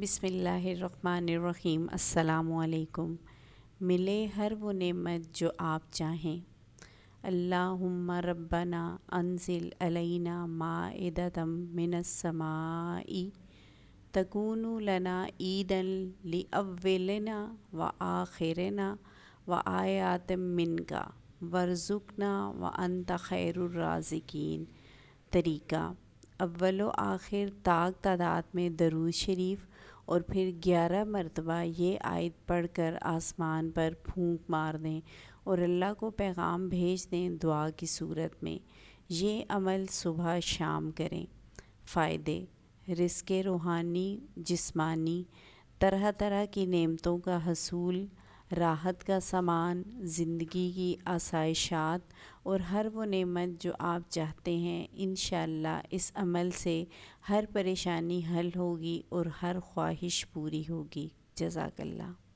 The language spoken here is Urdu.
بسم اللہ الرحمن الرحیم السلام علیکم ملے ہر وہ نعمت جو آپ چاہیں اللہ عمرہ انضل علینہ ما دتم منسمای تگون عید اول و آخرنا نا و آتمن کا ورژنا و خیر الرازقین طریقہ اول و آخر تاک تعداد میں دروش اور پھر گیارہ مرتبہ یہ آیت پڑھ کر آسمان پر پھونک مار دیں اور اللہ کو پیغام بھیج دیں دعا کی صورت میں یہ عمل صبح شام کریں فائدے رزق روحانی جسمانی طرح طرح کی نعمتوں کا حصول راحت کا سامان زندگی کی آسائشات اور ہر وہ نعمت جو آپ چاہتے ہیں انشاءاللہ اس عمل سے ہر پریشانی حل ہوگی اور ہر خواہش پوری ہوگی جزاک اللہ